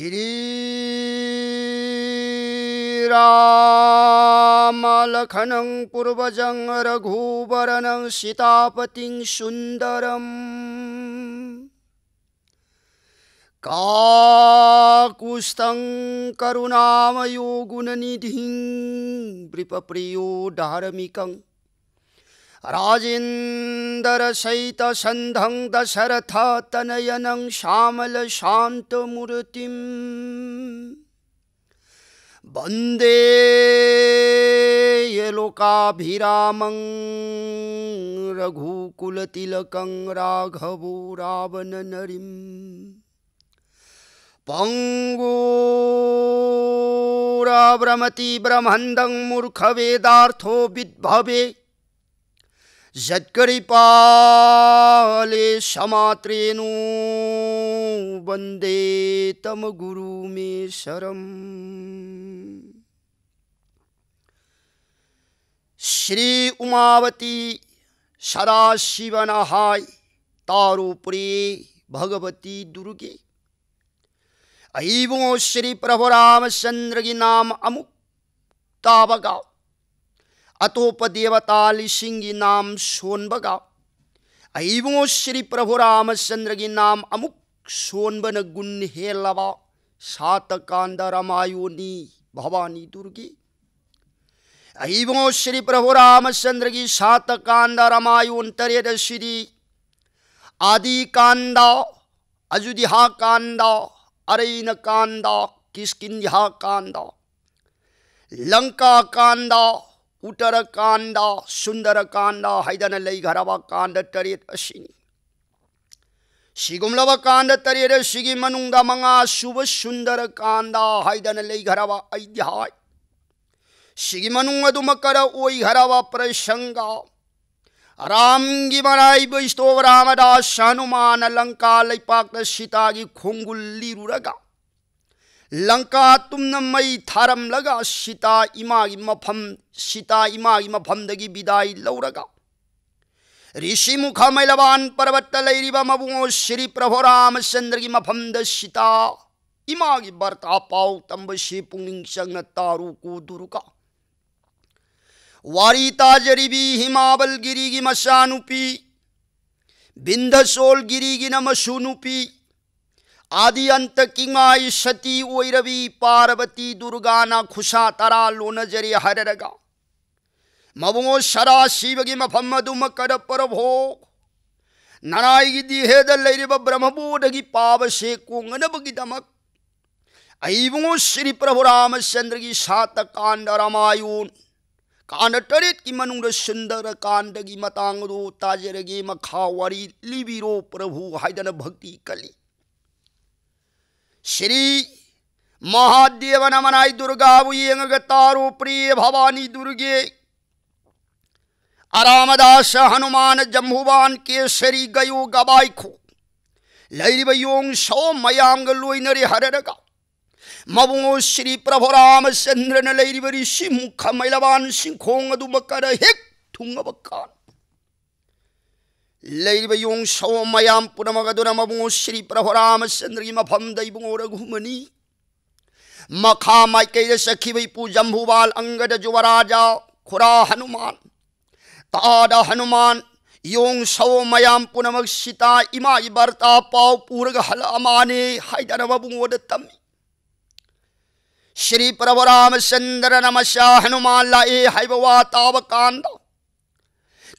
श्रीरामलखनं पूर्वजं रघुवरणं सीतापतिं सुन्दरम् काकुष्टं करुणामयो गुणनिधिं वृपप्रियो धार्मिकम् राजेन्दरसैतसन्धं दशरथतनयनं श्यामलशान्तमूर्तिम् यलोकाभिरामं रघुकुलतिलकं राघवोरावनरिं परभ्रमति ब्रह्मन्दं मूर्खवेदार्थो विद्भवे झत्करिपाले क्षमात्रेणु वन्दे तम गुरु मे शरम श्री उमावती सदाशिवनहाय तारोपुरी भगवती दुर्गे अयिवो श्री प्रभु रामचंद्र की नाम अमुक तावगाओ अतोप देवता लिसिंग नाम सोनबगा अबुङो श्री प्रभु रामचंद्र की नाम अमुक सोनबन गुण सात कांद रामायोनी भवानी दुर्गी अबुङो श्री प्रभु रामचंद्र की कांद रामायोन तरेद श्री आदि कांद अजुदिहा कांद अरैन कांद किस्किंधा कांद लंका कांदा उत्तरकांडा सुंदरकांडा हैदन लई घरवा कांड तरह असिनी सिगुमलब कांड तरेत सिगी मनुंगा मंगा शुभ सुंदर कांड लई घरवा अध्याय सिगी मनुंग राम की मनाई वैष्णव रामदास हनुमान लंका लैपाक सीता की खोंगुल लीरुरगा लंका तुम मई थारम लगा सीता इमा मफम सीता इमा मफम दगी विदाई लौरगा ऋषि मुख मैलवान पर्वत लेब मबुओ श्री प्रभो चंद्र की मफम द सीता इमा की बर्ता पाओ तंब से पुंग संग तारू को दुर्गा वारी ताजरीबी हिमावल गिरी की मशानुपी बिंधसोल गिरी की नमसुनुपी आदि अंत किंगा सती ओरबी पार्वती दुर्गा दुर्गाना खुशा तरा लोनजरे हररगा मबो शरा शिवगी मफम अदुम कर प्रभो नारायगी दिहेद लेरिब ब्रह्मबोधगी पाव से दमक अइबो श्री प्रभु रामचंद्र की सात कांड रामायण कांड टरित की मनुंग सुंदर कांड की मतांग दो ताजरगे मखा वारी लिबिरो प्रभु हाइदन भक्ति कली श्री महादेव नमनाय दुर्गावुयेङ्गतारो प्रिय भवानी दुर्गे आरामदास हनुमान जम्भुवान केसरी गयो गबाइखो लैरिब यों सो मयांग लोइनरे हररगा मबो श्री प्रभु रामचंद्रन लैरिब ऋषि मुख मैलवान सिंखोंग दुमकर हिक थुंगबकान 용 샤오 마얌 뿌라마가도라 마붕오 시리 프라호라마 센드리 마팜다 이붕오라 구머니 मखा माइकई सखी भई पू जम्भूबाल अंगद जुवराजा खुरा हनुमान ताद हनुमान योंग सवो मयाम पुनमक सीता इमा इबरता पाव पूर्ग हल अमाने हाइदर बबुओद श्री प्रभु रामचंद्र नमस्या हनुमान लाए हाइबवा ताव कांदा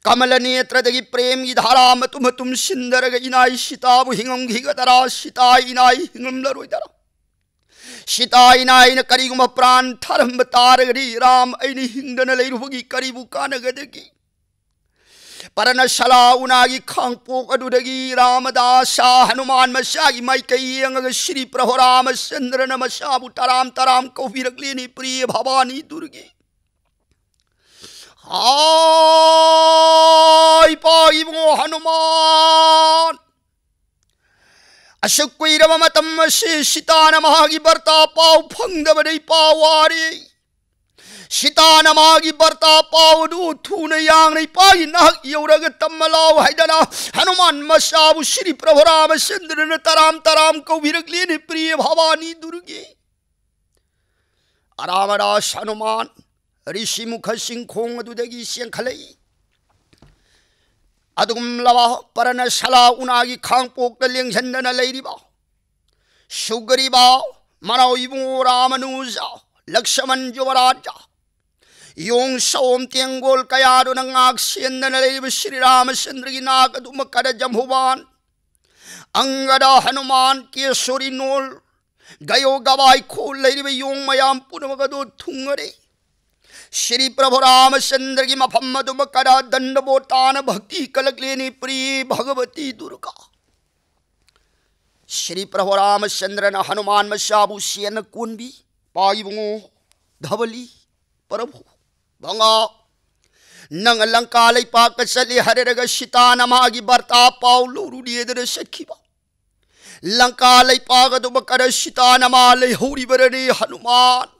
कमल नेत्रदगी प्रेम की धारा मतुम तुम सिंदर इनाई शिताबु हिंगम हिगदरा शिता इनाई हिंगम लरोइदरा शिता इनाई न करीगुम प्राण थरम तारगरी राम ऐनी हिंगदन लेरुबगी करीबु कानगदगी परन शला उनागी खांगपोक अदुदगी रामदास हनुमान मशागी माइकई यंग श्री प्रभु रामचंद्र नमशाबु तराम तराम कौवीरगलेनी प्रिय भवानी दुर्गी हनुमान अशुक कुरब से सीता नमागी बरता पाओ फंगदब नहीं सीता नमागी बरता पाओ दू थून यांग नहीं पाई नहक यौरग तम लाओ हैदना हनुमान मसाबु श्री प्रभु राम चंद्र ने तराम तराम को भिरक लेने प्रिय भवानी दुर्गे आराम हनुमान ऋषि मुख सिंह खोंग दुदेगी सिंह खलई अदुम लवा परन सला उनागी खांग पोक लिंग न लेरी बा लेरीबा बा मनो इबू रामनुजा लक्ष्मण युवराजा यों सौम तेंगोल कयारु नंगाक सेंदन लेरीब श्री रामचंद्र की नाग दुम कर जम्हुवान अंगड़ा हनुमान केसुरी नोल गयो गवाई खोल लेरीब योंग मयाम पुनमगदो थुंगरे श्री प्रभु रामचंद्र की मफम तुम करा दंड बोतान भक्ति कलक लेनी प्रिय भगवती दुर्गा श्री प्रभु रामचंद्र न हनुमान में साबु सेन कौन भी पाइबो धवली प्रभु भंगा नंग लंका लेपा चले हरे रग सीता नमागी बर्ता पाओ लोरुड़ी दर सखीबा लंका लेपा कर सीता नमा ले Hanuman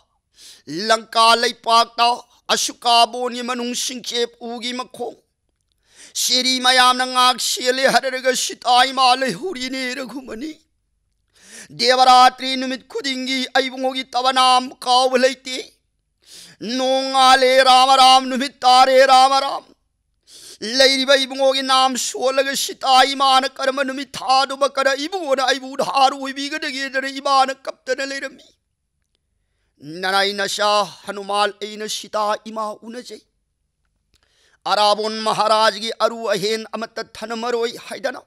langka lay pakta asuka bon ye manung singke ugi makho siri mayam na ngak sile harerga sitai male huri ne raghumani devaratri numit khudingi aibungogi tavanam kaub laiti nongale ram ram numit tare ram ram Lady by Ibungogi Nam, Swallow Shita Iman, Karaman, Mithadu Bakara, Ibu, and Ibu, Haru, we begin to get the Ibana, Captain, and later me. નારાયણશા હનુમાલ એન સીતા ઇમા ઉનજે અરાબોન મહારાજગી અરુ અહેન અમત થન મરોઈ હૈદના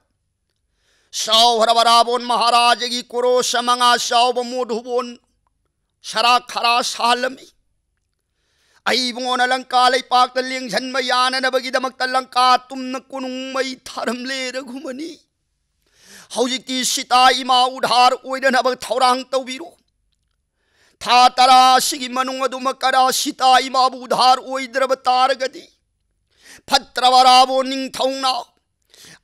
સાવ હરવરાબોન મહારાજગી કોરો સમંગા સાવ મોઢુબોન સરા ખરા સાલમી અઈબોન લંકા લૈપાકત લેંઝન્મ યાનનબગીદમકત લંકા તુમન કુનુમઈ થારમલે રઘુમની હૌજિકતી સીતા ઇમા ઉઢાર ઓઈદનબગ થૌરાંગ તૌબીરો था तरासी मनुंग करा सीता इमाबू धार ओद्रब तारगदी फत्रवराबो निथौना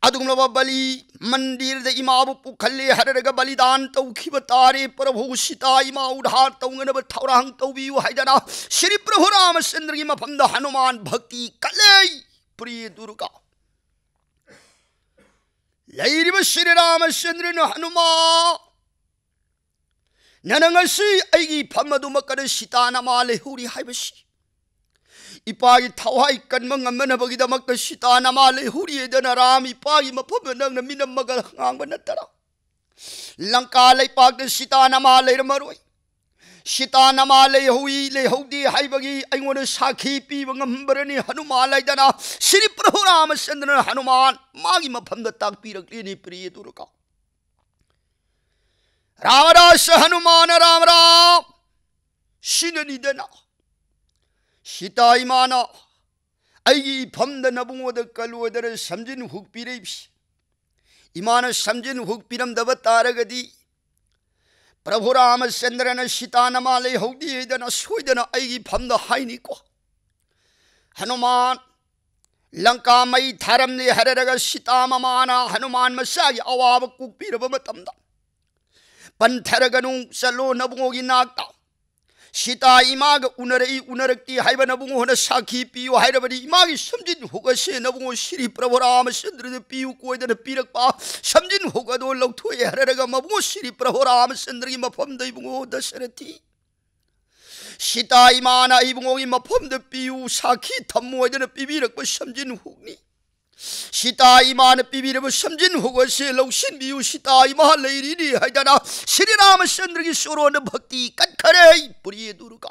अदुमलब बलि मंदिर इमाबू पुखले हररग बलिदान तौखिब तारे प्रभु सीता इमा उधार तौगनब थौरांग तौबियु हैदना श्री प्रभु रामचंद्र की मफमद हनुमान भक्ति कले प्रिय दुर्गा श्री रामचंद्र हनुमा ನನಗೆ ಸಿ ಐಗಿ ಫಮದು ಮಕ್ಕಳು ಸಿತಾನ ಮಾಲೆ ಹೂರಿ ಹಾಯ್ಬಸಿ ಇಪ್ಪಾಗಿ ಥವಾಯಿ ಕಣ್ಮ ಗಮನಬಗಿದಮಕ್ಕ ಸಿತಾನ ಮಾಲೆ ಹೂರಿಯದನ ರಾಮ ಇಪ್ಪಾಗಿ ಮಫಮ ನಂಗ ಮಿನಮ್ಮ ಹಾಂಗ ನತ್ತರ ಲಂಕಾ ಲೈಪಾಗ ಸಿತಾನ ಮಾಲೆ ಮರುವೈ ಸಿತಾನ ಮಾಲೆ ಹೂಯಿ ಲೇ ಹೌದಿ ಹಾಯ್ಬಗಿ ಐಗೊಂಡ ಸಾಖಿ ಪೀವ ಗಂಬರನಿ ಹನುಮಾ ಲೈದನ ಶ್ರೀ ಪ್ರಭು ರಾಮಚಂದ್ರನ ಹನುಮಾನ್ ಮಾಗಿ ಮಫಮ್ದ ತಾಕ್ ಪೀರಕ್ಲಿ ನೀ ಪ್ರಿಯ ದುರ್ಗಾ राम रामदास हनुमान राम राम सिन निदना सीताई माना अगी इफमद नबुद कलोदर समजिन हुक्पीरे इमान समजिन हुक्पीरमदब तारगदी प्रभु रामचंद्रन सीता नमा लेहौदीदन सोदन अगी फमद हाइनिको हनुमान लंका मई थारमने हररग Sita ममाना Hanuman मचागी अवाब कुक्पीरब pantharaganung salo nabungo gi nakta sita imag unare i unarak ti haiba nabungo hona sakhi piu haira bari imag samjin hoga se nabungo shri prabhuram sandra de piu koi de pirak pa samjin hoga do lok thu ye hara ga mabungo shri prabhuram sandra gi mafam de bungo dasarati sita imana ibungo gi mafam de piu sakhi thammo de pibirak pa samjin hugni 시다 이마는 비비르브 섬진 호거시 록신 미우 시다 이마 레이리리 하이다나 시리나마 썬드르기 쇼로는 박디 깐카레 뿌리 누르가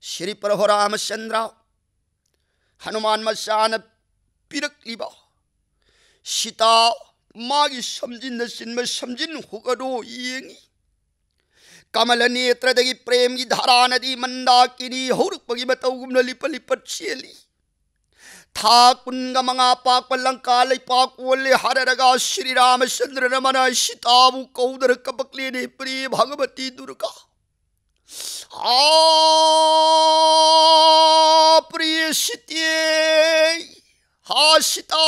시리빠라 호라마 썬드라 하누만 마사나 삐륵 리바 시다 마기 섬진 내신마 섬진 호가로 이행이 कमल नेत्र प्रेम की धारा नदी मंदाकिनी हौरक पगी बताऊ गुमनली पली पच्चीली ठाकुंगमंगा पाक पलंकाले पाक वल्ले हरे रगा श्री रामचंद्र रमना सीताबु कौदर कपकली ने प्रिय भगवती दुर्गा आ प्रिय सीते हा सीता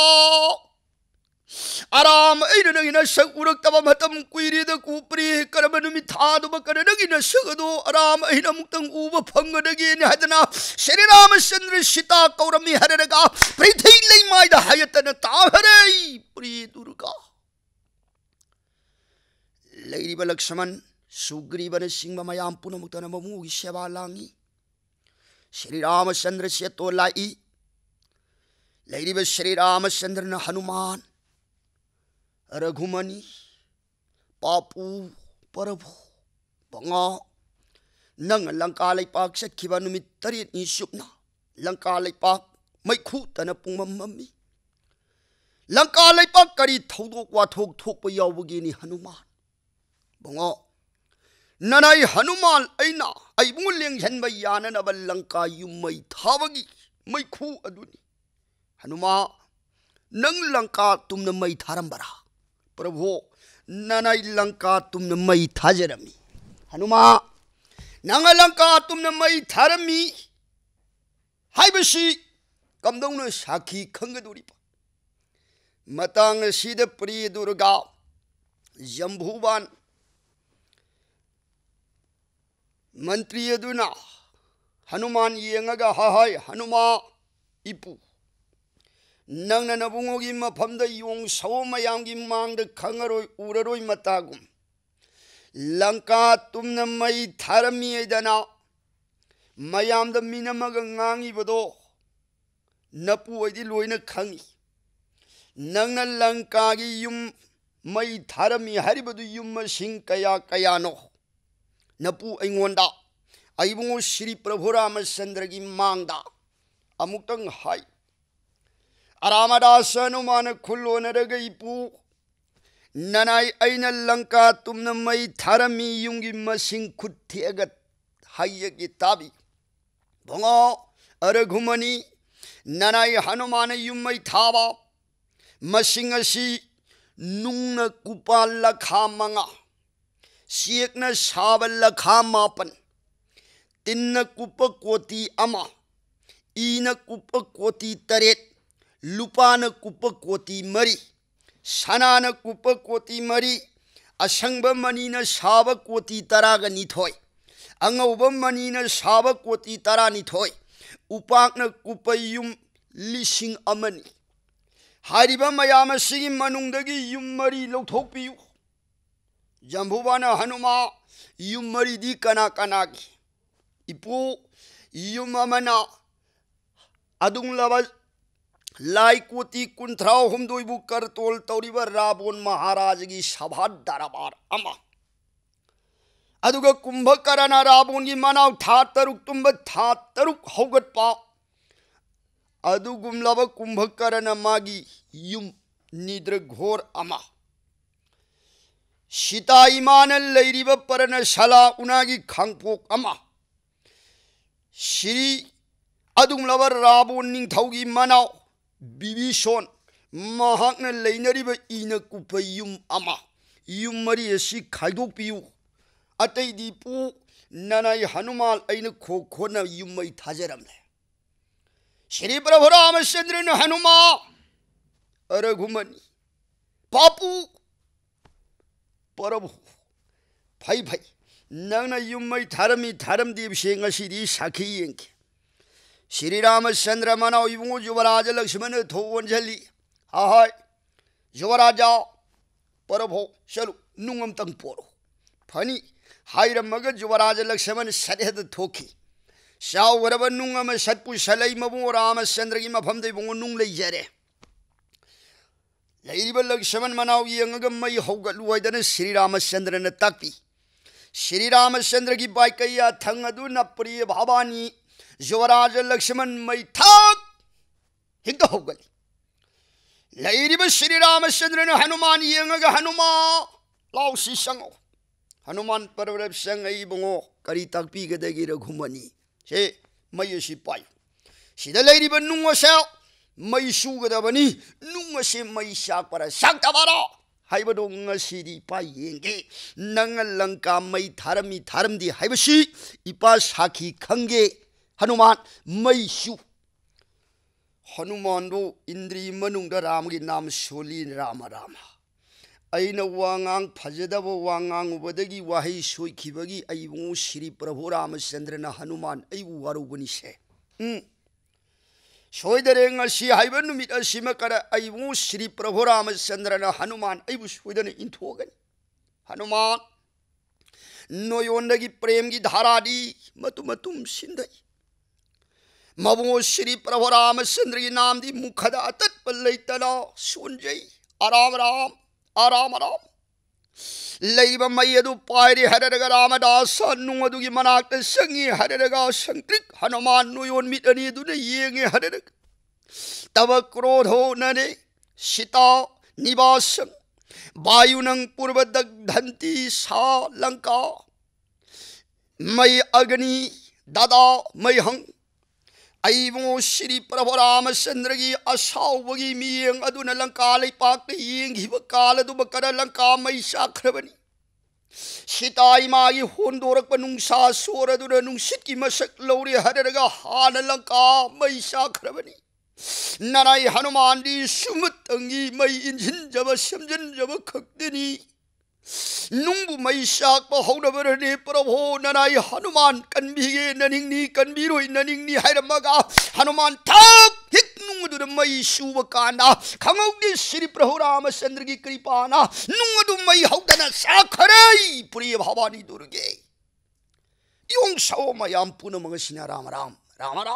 아람 이르는 석 우럭다바 마땀 꾸이리더 꾸뿌리 까라마 놈이 타도바 까르르기는 석어도 아람 이나 묵당 우버 펑거르기니 하더나 세리람 선를 시다 까우람이 하르르가 브리테일레이 마이다 하였다는 따하레이 뿌리 누르가 레이리바 럭스만 수그리바는 싱마마야 안 뿌너먹다나 머무기 셰발랑이 ಶ್ರೀರಾಮಚಂದ್ರ ಸೇತೋಲಾಯಿ ಲೈರಿಬ ಶ್ರೀರಾಮಚಂದ್ರನ ಹನುಮಾನ್ रघुमनी पापू परभु पंगा नंग लंका लेपाक सत्खिबा नुमित तरेतनी सुपना लंका लेपाक मैखू तना पुंगम मम्मी लंका लेपाक करी थौदोक वाथोक थोकप यावगेनी हनुमान पंगा ननाई हनुमान ऐना अइबु लेंजनबा याननबा लंका युमै थावगी मैखू अदुनी हनुमा नंग लंका तुमने मै थारंबरा प्रभो नन लंका तुमने मई थाजरमी हनुमा नंग लंका तुमने मई थारमी हाइबसी कमदौन साखी खंगदुरी मतंग सिद प्रिय दुर्गा जम्भूबान मंत्री अदुना हनुमान येंगा हाय हनुमा इपू 넉는 어붕옥이 뭐 범더 이용 서우마 양기 망드 강어로 우러로 임었다고 랑까 뚫는 마이 다름이에 되나 마얌도 미나마가 앙이보도 너부 어디 로이는 강이 넉는 랑까기 윰 마이 다름이 하리보도 윰마 싱까야 까야노 너부 앵원다 아이봉오 시리 프로보라마 센드라기 망다 아묵당 하이 રામદાસનુમાન ખુલ્લોનરગ ઇપુ નનાઈ અઈને લંકા તુમને મઈ થારમી યુંગી મસિંગ ખુઠ્થેગત હાયગી તાબી ભોંગો અરઘુમની નનાઈ હનુમાન યુમઈ થાવા મસિંગ અસી નુંગન કુપા લખા મંગા શેકન સાબ લખા માપન તિન્ન કુપ કોટી અમા ઈન કુપ કોટી તરેત ꯂꯨꯄꯥꯅ ꯀꯨꯞꯄ ꯀꯣꯇꯤ ꯃꯔꯤ ꯁꯅꯥꯅ ꯀꯨꯞꯄ ꯀꯣꯇꯤ ꯃꯔꯤ ꯑꯁꯪꯕ ꯃꯅꯤꯅ ꯁꯥꯕ ꯀꯣꯇꯤ ꯇꯔꯥꯒ ꯅꯤꯊꯣꯏ ꯑꯉꯧꯕ ꯃꯅꯤꯅ ꯁꯥꯕ ꯀꯣꯇꯤ ꯇꯔꯥꯅꯤꯊꯣꯏ ꯎꯄꯥꯛꯅ ꯀꯨꯞꯄ ꯌꯨꯝ ꯂꯤꯁꯤꯡ ꯑꯃꯅꯤ ꯍꯥꯏꯔꯤꯕ ꯃꯌꯥꯝ ꯑꯁꯤꯒꯤ ꯃꯅꯨꯡꯗꯒꯤ ꯌꯨꯝ ꯃꯔꯤ ꯂꯧꯊꯣꯛꯄꯤꯌꯨ ꯖꯝꯕꯨꯕꯥꯅ ꯍꯅꯨꯃꯥ ꯌꯨꯝ ꯃꯔꯤꯗꯤ ꯀꯅꯥ ꯀꯅꯥꯒꯤ ꯏꯄꯨ ꯌꯨꯝ ꯑꯃꯅ ꯑꯗꯨꯝꯂꯕ लाइ कोटी कुंथराव हम दोबू कर तोल तौरीब राबोन महाराज की सभा दरबार अमा अदुग कुंभकरण राबोन की मनाव था तरुक तुम्ब था तरुक हौगत पा अदुगुमलब कुंभकरण मागी युम निद्र घोर अमा सीता इमान लैरिब परन शला उनागी खांगपोक अमा श्री अदुगुमलब राबोन निंगथौगी मनाव ꯕꯤꯕꯤꯁꯣꯟ ꯃꯍꯥꯛꯅ ꯂꯩꯅꯔꯤꯕ ꯏꯅ ꯀꯨꯞꯄ ꯌꯨꯝ ꯑꯃ ꯌꯨꯝ ꯃꯔꯤ ꯑꯁꯤ ꯈꯥꯏꯗꯣꯛꯄꯤꯌꯨ ꯑꯇꯩꯗꯤ ꯄꯨ ꯅꯅꯥꯏ ꯍꯅꯨꯃꯥꯜ ꯑꯩꯅ ꯈꯣ ꯈꯣꯠꯅ ꯌꯨꯝ ꯑꯩ ꯊꯥꯖꯔꯝꯂꯦ ꯁ꯭ꯔꯤ ꯄ꯭ꯔꯚꯨ ꯔꯥꯃꯆꯟꯗ꯭ꯔꯅ ꯍꯅꯨꯃꯥ रघुमनी बापू परभु फै फै नग्न युमै थारमी थारम देव सेंग साखी यंगे श्री रामचंद्र मनाओ इबू युवराज लक्ष्मण थो अंजलि हा हाय युवराज पर भो चलो नुंगम तंग पोरो फनी हाय र मग युवराज लक्ष्मण सरेहद थोखी वरब नुंगम सतपु सलई मबू रामचंद्र की मफम दे बो नुंग ले जरे लेरीब लक्ष्मण मनाओ यंग मई हौगलु होदन श्री रामचंद्र ने तकी श्री रामचंद्र की बाई कैया थंग अदु प्रिय भवानी युवराज लक्ष्मण मैथक हिद हौगली लेब श्री रामचंद्र ने हनुमान यंग हनुमा लाउसी संगो हनुमान पर्वरब संग बो करी तकपीगदगी रघुमनी से मई से पायु सिद लेब नुसे मई सूगदबनी नुसे मई सापर साबारो 하이버도 응시디 이빠 예게 낭을 랑까 마이 다름이 다름디 하이버시 이빠 사키 칸게 हनुमान मई मईसु हनुमान इंद्री मनुंग राम की नाम सोली राम राम अन वांग फजदब वांगी वही सोईखीबी श्री प्रभु रामचंद्रन हनुमान वारूबनी से सोदरे कर श्री प्रभु रामचंद्रन हनुमान सोदन इंथोगनी हनुमान नोयोंदगी प्रेम की धारा दी मतु मतुम सिंधई मबू श्री प्रभु राम चंद्र जी नाम दी मुखदा तत्पल लैतना सुन जई आराम राम आराम राम लैब मई अदु पायरे हररग राम दास नुंग अदुगी मनाक संगी हररग संकृत हनुमान नुयोन मित अनी अदु ने येंगे हररग तब क्रोध हो नरे सीता निवास वायु नंग पूर्व दग धंती सा लंका मई अग्नि दादा मई हंग ꯑꯩꯕꯨ ꯁꯤꯔꯤ ꯄ꯭ꯔꯚꯨ ꯔꯥꯃꯆꯟꯗ꯭ꯔꯒꯤ ꯑꯁꯥꯎꯕꯒꯤ ꯃꯤꯠꯌꯦꯡ ꯑꯗꯨꯅ ꯂꯪꯀꯥ ꯂꯩꯄꯥꯛꯇ ꯌꯦꯡꯈꯤꯕ ꯀꯥꯜ ꯑꯗꯨꯕꯨ ꯀꯔ ꯂꯪꯀꯥ ꯃꯩ ꯆꯥꯛꯈ꯭ꯔꯕꯅꯤ ꯁꯤꯇꯥ ꯏꯃꯥꯒꯤ ꯍꯣꯟꯗꯣꯔꯛꯄ ꯅꯨꯡꯁꯥ ꯁꯣꯔ ꯑꯗꯨꯅ ꯅꯨꯡꯁꯤꯠꯀꯤ ꯃꯁꯛ ꯂꯧꯔꯦ ꯍꯥꯏꯔꯒ ꯍꯥꯟꯅ ꯂꯪꯀꯥ ꯃꯩ ꯆꯥꯛꯈ꯭ꯔꯕꯅꯤ ꯅꯅꯥꯏ ꯍꯅꯨꯃꯥꯟꯗꯤ ꯁꯨꯃꯨꯠꯇꯪꯒꯤ ꯃꯩ ꯏꯟꯁꯤꯟꯖꯕ ꯁꯦꯝꯖꯤꯟꯖꯕ ꯈꯛꯇꯅꯤ नुंबु मई शाक प हौन बर ने प्रभु ननाई हनुमान कनबिगे ननिंग नी कनबिरो ननिंग नी हाइर मगा हनुमान थक हिक नुंग दुर मई शुभ कांदा खंगौदे श्री प्रभु रामचंद्र की कृपाना नुंग दु मई हौदना साखरई प्रिय भवानी दुर्गे 용사오 마얌 뿌는 먹으시냐 라마람 라마람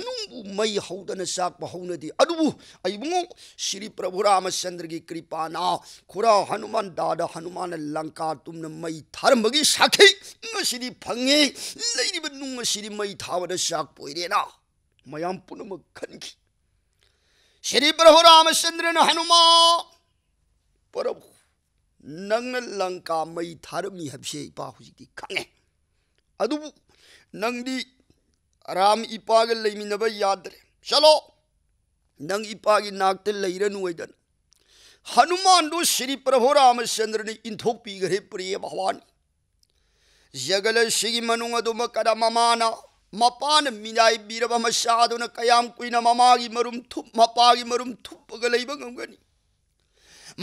ꯅꯨꯡꯕꯨ ꯃꯩ ꯍꯧꯗꯅ ꯆꯥꯛꯄ ꯍꯧꯅꯗꯦ ꯑꯗꯨꯕꯨ ꯑꯩꯕꯨꯡ ꯁ꯭ꯔꯤ ꯄ꯭ꯔꯚꯨ ꯔꯥꯃꯆꯟꯗ꯭ꯔꯒꯤ ꯀ꯭ꯔꯤꯄꯥꯅ ꯈꯨꯔꯥ ꯍꯅꯨꯃꯥꯟ ꯗꯥꯗ ꯍꯅꯨꯃꯥꯟꯅ ꯂꯪꯀꯥ ꯇꯨꯝꯅ ꯃꯩ ꯊꯥꯔꯝꯕꯒꯤ ꯁꯥꯈꯤ ꯉꯁꯤꯗꯤ ꯐꯪꯉꯦ ꯂꯩꯔꯤꯕ ꯅꯨꯡ ꯑꯁꯤꯗꯤ ꯃꯩ ꯊꯥꯕꯗ ꯆꯥꯛꯄ ꯑꯣꯏꯔꯦꯅ ꯃꯌꯥꯝ ꯄꯨꯝꯅꯃꯛ ꯈꯟꯈꯤ श्री प्रभु रामचंद्र ने हनुमान प्रभु नंग लंका मई थारमी हबसे इपा हुजिकी खंगे अदुबु नंगदी ꯑꯔꯥꯝ ꯏꯄꯥꯒ ꯂꯩꯃꯤꯟꯅꯕ ꯌꯥꯗ꯭ꯔꯦ ꯆꯠꯂꯣ ꯅꯪ ꯏꯄꯥꯒꯤ ꯅꯥꯛꯇ ꯂꯩꯔꯅꯨꯗꯅ ಹನುಮಾನ್ದು ಶ್ರೀ ಪ್ರಭು ರಾಮಚಂದ್ರನ ಇಂಥೋಪಿಗರೆ ಪ್ರಿಯ ಭವಾನಿ ಜಗಲ ಸಿಗಿ ಮನುಂಗದು ಮಕರ ಮಮಾನ ಮಪಾನ ಮಿನಾಯ್ ಬೀರಬ ಮಶಾದುನ ಕಯಾಂ ಕುಯ್ನ ಮಮಾಗಿ ಮರುಂ ಥುಪ್ ಮಪಾಗಿ ಮರುಂ ಥುಪ್ಪಗ ಲೈಬ ಗಂಗನಿ ꯃꯕꯨꯡꯉꯣ ꯁ꯭ꯔꯤꯔꯥꯃꯆꯟꯗ꯭ꯔꯅ ꯏꯟꯊꯣꯛꯄꯤꯔꯕ ꯑꯗꯨꯒꯨꯝꯂꯕ ꯍꯅꯨꯃꯥꯟ ꯑꯗꯨ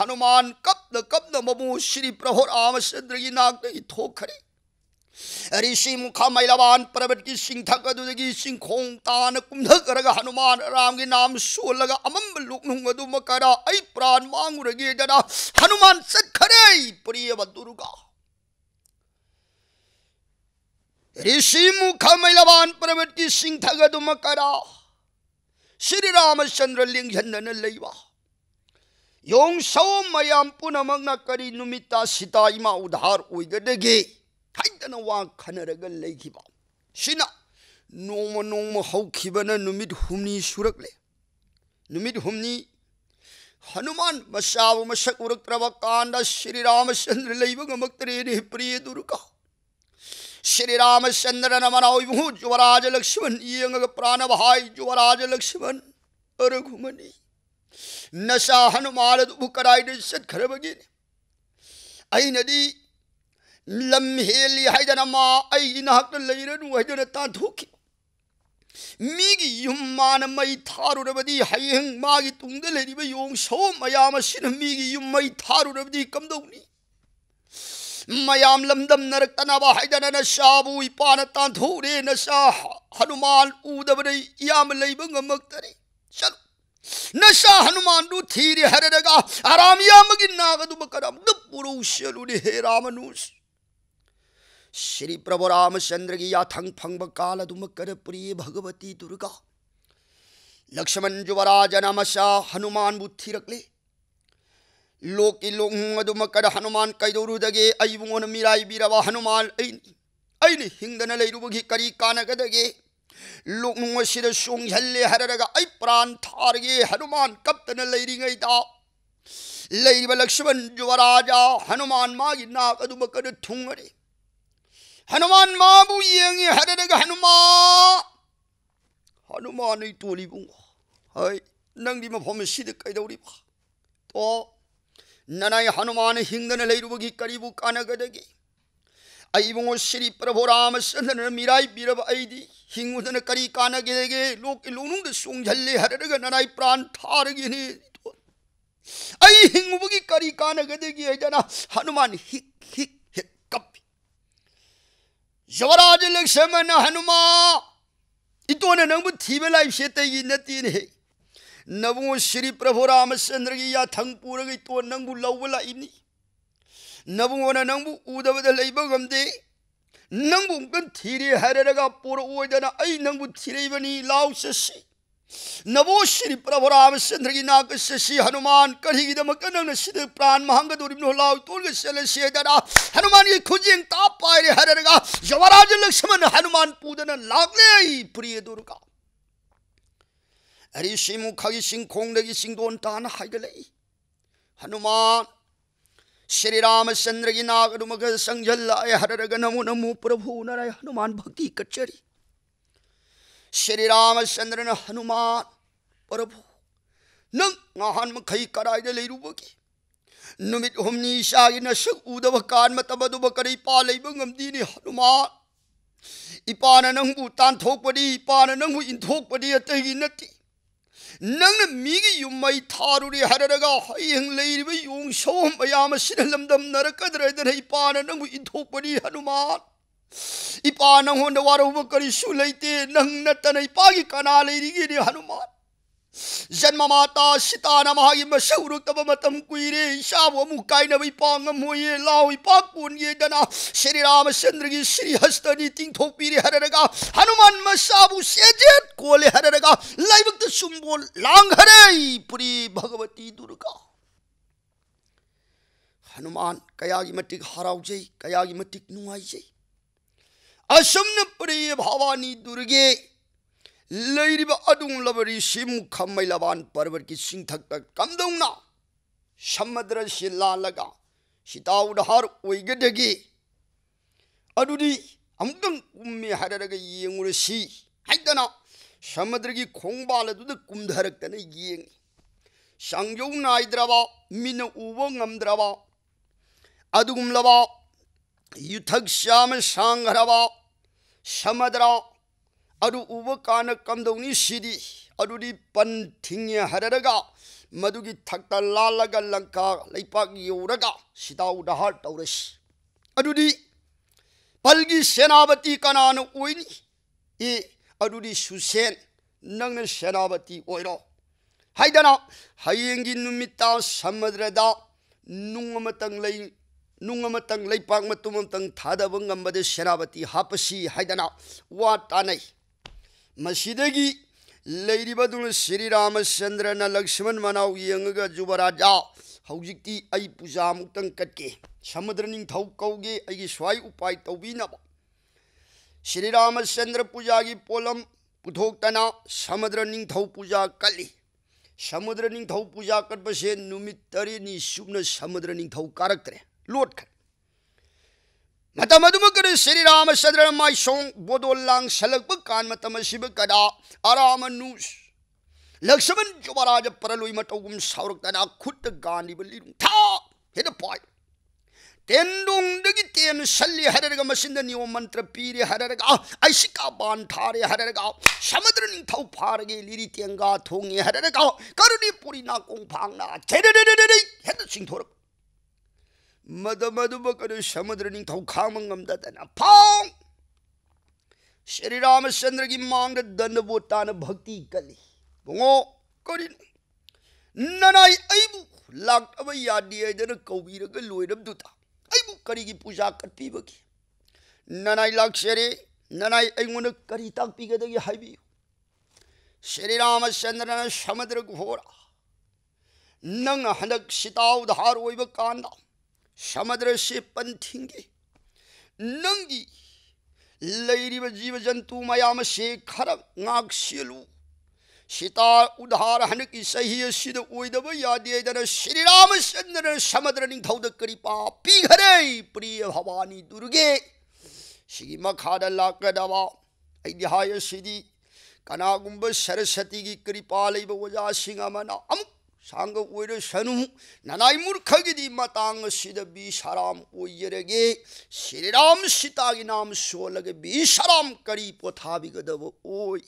हनुमान ꯂꯩꯇꯕꯗꯒꯤ ꯍꯅꯨꯃꯥꯟ ꯀꯞꯅ ꯀꯞꯅ ꯃꯕꯨꯡꯉꯣ ꯁ꯭ꯔꯤ ꯄ꯭ꯔꯍꯣ ꯔꯥꯃꯆꯟꯗ꯭ꯔꯒꯤ ꯅꯥꯛꯇꯒꯤ ꯊꯣꯛꯈꯔꯦ ऋषि मुखा मैलावान पर्वत की सिंथक अदुदगी सिंखों तान कुंधक रगा हनुमान राम के नाम सो लगा अमम लुकनुंग अदु मकरा ऐ प्राण मांगु रगे जड़ा हनुमान से खरे प्रिय बदुर्गा ऋषि मुखा मैलावान पर्वत की सिंथक अदु मकरा श्रीराम चंद्र लिंग झंडन लैवा 용 사오 마얌 뿌나 막나까리 누미따 시다 이마 우다르 오이더데게 하이더나 와 카너르글 레기바 시나 노모 노모 하우키바나 누밋 훔니 수럭레 누밋 훔니 하누만 마사오 마삭 우럭 트라바 칸다 시리라마 션르 레이버가 먹더레니 히프리에 두르가 ശ്രീരാമചന്ദ്രന മനാവിഭു യുവരാജലക്ഷ്മൻ ഇയങ്ങ പ്രാണഭായ് യുവരാജലക്ഷ്മൻ രഘുമണി നശാ ഹനുമാനദുബു കരായിട് സത്ഖരബഗിനി അയിനദി ലം ഹേലി ഹൈദന മാ ഐ നഹക്ത ലൈരനു ഹൈദന താധുക്കി मीगी यूम मान मई थारुरबदी हयेंग मागी तुंगदे लेरिबे योंग शो मयाम सिन मीगी यूम मई थारुरबदी कमदौनी मयाम लमदम नरकतनाबा हैदन नशाबु इपान तांधूरे नशा हनुमान ऊदबरे याम लेबंग मगतरे चल नशा हनुमान दू थीरे हरे रगा आराम याम नाग दु बकराम दु पुरुषलु ने हे रामनुष श्री प्रभु राम चंद्र की या थंग फंग बकाल दुम कर प्रिय भगवती दुर्गा लक्ष्मण जुवराज नमशा हनुमान बुद्धि रखले लोकी लोक अदुम कर हनुमान कईदौरुदगे अबुन मिराइबीरब हनुमान अन हिंदन लेरुबगी करी कानगदगे लोकनुंग सिर सोंहल्ले हररगा अई प्राण थारगे हनुमान कप्तन लेरिंगैदा लेरिब लक्ष्मण जुवराजा हनुमान मागी नाक अदुम कर थुंगरे हनुमान माबु येंगे हररगा हनुमा हनुमानई तोलिबुंग हाय नंगदी मफम सिद कईदौरिबा तो ನನಯ ಹನುಮಾನ ಹಿಂದನ ಲೈರುಬಗಿ ಕರಿಬು ಕಾನಗದಗಿ ಐಬುಂಗೋ ಶ್ರೀ ಪ್ರಭು ರಾಮಚಂದ್ರನ ಮಿರಾಯ್ ಬಿರಬ ಐದಿ ಹಿಂಗುದನ ಕರಿ ಕಾನಗದಗೆ ಲೋಕ ಲೂನುಂಗ ಸುಂಜಲ್ಲೆ ಹರಡಗ ನನಯ ಪ್ರಾಣ ಥಾರಗಿನಿ ಐ ಹಿಂಗುಬಗಿ ಕರಿ ಕಾನಗದಗಿ ಐದನ ಹನುಮಾನ್ ಹಿಕ್ ಹಿಕ್ ಹಿಕ್ ಕಪ್ಪಿ ಜವರಾಜ ಲಕ್ಷ್ಮಣ ಹನುಮಾ ಇತೋನ ನಂಬು ಥೀಬಲೈ ಶೇತೈ ನತಿನೆ ಹೇ नवों श्री प्रभु रामचंद्र की या थंग पूरगी तो नंगू लौब लाइबनी नवों ने नंगू उदब लेब गमदे नंगू कन थीरे हररगा पूर ओदना अई नंगू थीरेबनी लाउ ससी नवो श्री प्रभु रामचंद्र की नाक ससी हनुमान करीगी दमक नंग सिद प्राण महंग दुरिम नो लाउ तोल के सेले सेदरा हनुमान की खुजिंग ता पायरे हररगा जवराज लक्ष्मण हनुमान पूदन लागले प्रिय दुर्गा अहिड़ी सिमूं खाई सिंह खोंगड़गी सिंगदोन तान हाइगलई हनुमान श्री रामचंद्र की नाग रुमग संजल लाए हर रग नमो नमो प्रभु नर हनुमान भक्ति कचरी श्री रामचंद्र न हनुमान प्रभु नंग नाहन मखई कराई दे लेरुबगी नुमित हमनी इशागी नशक उदव कान मतब दुब करी पा लेब गमदी ने हनुमान इपान नंगु तान थोक पड़ी इपान नंगु इन थोक पड़ी अतही नती ꯅꯪꯅ ꯃꯤꯒꯤ ꯌꯨꯝꯃꯩ ꯊꯥꯔꯨꯔꯤ ꯍꯥꯏꯔꯒ ꯍꯌꯦꯡ ꯂꯩꯔꯤꯕ ꯌꯣꯡ ꯁꯑꯣꯝ ꯃꯌꯥꯝ ꯑꯁꯤꯅ ꯂꯝꯗꯝꯅꯔꯛꯀꯗ꯭ꯔꯗꯅ ꯏꯄꯥꯅ ꯅꯪꯕꯨ ꯏꯟꯊꯣꯛꯄꯅꯤ ꯍꯅꯨꯃꯥꯟ ꯏꯄꯥ ꯅꯪꯉꯣꯟꯗ ꯋꯥꯔꯧꯕ ꯀꯔꯤꯁꯨ ꯂꯩꯇꯦ ꯅꯪ ꯅꯠꯇꯅ ꯏꯄꯥꯒꯤ ꯀꯅꯥ ꯂꯩꯔꯤꯒꯦꯅꯤ ꯍꯅꯨꯃꯥꯟ जन्ममाता सीता नमागी मसौरक्तब मतम कुइरे इसाबो मुकाइनब इपांग मोये लाओ श्री रामचंद्र की श्री हस्तनी तिंग थोपीरे हनुमान मसाबु सेजेत कोले हररगा लाइवक्त सुम्बो लांग हरे पुरी भगवती दुर्गा हनुमान कयागी मटिक हराउजै की मटिक नुआइजै असुम्न प्रिय भवानी दुर्गे लैरिब अदुंग लबरी सिम खम्मै लबान पर्वत की सिंह थक तक कम दूंगना समुद्र से ला लगा सीता उधार ओगदगी अदुदी अमुकं कुम्मे हररग येंगुरसी हाइदना समुद्र की खोंबाल दुद कुमधरकतन येंग संजोग नाइद्रवा मिन उव ngamdrawa adugum lawa yuthak sham sang harawa samadra adu uba kana kamdoni sidi adu di pan tingnya hararaga madu gi thakta lalaga langka leipak yuraga sida udah tauresh adu di palgi senabati kanan uini i adu di susen nang senabati oiro haidana hayengi numita samadrada nungamatang lei nungamatang leipak matumang tang thada bangam bade senabati hapsi haidana wa tanai मसीदगी Shri Ramchandra Lakshman मनाव young जुबराजा हौजिक्ति अई पूजा मुक्त कटके समुद्र निंथौ कौगे स्वाय उपाय तौबीनब श्री रामचंद्र पूजा की pollen पुथोक्तना समुद्र निंथौ पूजा कली समुद्र निंथौ पूजा कटबसे नुमित नि सुमन समुद्र निंथौ कारकतरे लोट खर ꯃꯇꯝ ꯑꯗꯨꯃꯛꯇꯗ ꯁ꯭ꯔꯤꯔꯥꯃꯆꯟꯗ꯭ꯔ ꯃꯥꯏꯁꯣꯡ ꯕꯣꯗꯣꯜꯂꯥꯡ ꯁꯜꯂꯛꯄ ꯀꯥꯟ ꯃꯇꯝ ꯑꯁꯤꯕ ꯀꯗꯥ ꯑꯔꯥꯃꯅꯨꯁ ꯂꯛꯁꯃꯟ ꯖꯨꯕꯥꯔꯥꯖ ꯄꯔꯂꯣꯏ ꯃꯇꯧꯒꯨꯝ ꯁꯥꯎꯔꯛꯇꯅ ꯈꯨꯠꯇ ꯒꯥꯟꯂꯤꯕ ꯂꯤꯔꯨꯡꯊꯥ ꯍꯦꯟꯅ ꯄꯥꯏ ꯇꯦꯟꯗꯣꯡꯗꯒꯤ ꯇꯦꯟ ꯁꯜꯂꯤ ꯍꯥꯏꯔꯒ ꯃꯁꯤꯗ ꯅꯤꯌꯣꯝ ꯃꯟꯇ꯭ꯔ ꯄꯤꯔꯦ ꯍꯥꯏꯔꯒ ꯑꯩꯁꯤꯀꯥ ꯕꯥꯟ ꯊꯥꯔꯦ ꯍꯥꯏꯔꯒ ꯁꯃꯨꯗ꯭ꯔ ꯅꯤꯡꯊꯧ ꯐꯥꯔꯒꯦ ꯂꯤꯔꯤ ꯇꯦꯡꯒꯥ ꯊꯣꯡꯉꯦ ꯍꯥꯏꯔꯒ ꯀꯔꯨꯅꯤ ꯄꯨꯔꯤ ꯅꯥꯀꯣꯡ ꯐꯥꯡꯅ ꯍꯦꯟꯅ ꯆꯤꯡꯊꯣꯔꯛꯄ मद मधु बकर समुद्र नि मंगम फोंग श्री रामचंद्र की मांग दंड बोटान भक्ति कली बोंगो करिन ननाई अइबु लाक्तब यादी आइदन लोई रब दुता अइबु करी की पूजा कर पी बकी ननाई लाग लाक्षरे ननाई अइमुन करी तक पीगदगी हाइबी श्री रामचंद्र ने समुद्र घोरा नंग हनक सिताव धार होइब कांदा समुद्र से पंथिंगे नंगी लैरिव जीव जंतु मयाम से खरब सीता उधार हन की सही सिद ओदब यादे दन श्री रामचंद्र समुद्र निधौद कृपा पीघरे प्रिय भवानी दुर्गे सिगी मखाद लाकदवा ऐदिहाय सिदी कनागुंब सरस्वती की कृपा लेब ओजा सिंह अमना अमुक 상극 오히려 선우 나나이 물카기디 마땅 시더비 사람 오이여에게 시리람 시따기남 수월하게 미 사람 까리 보탑이거더 오이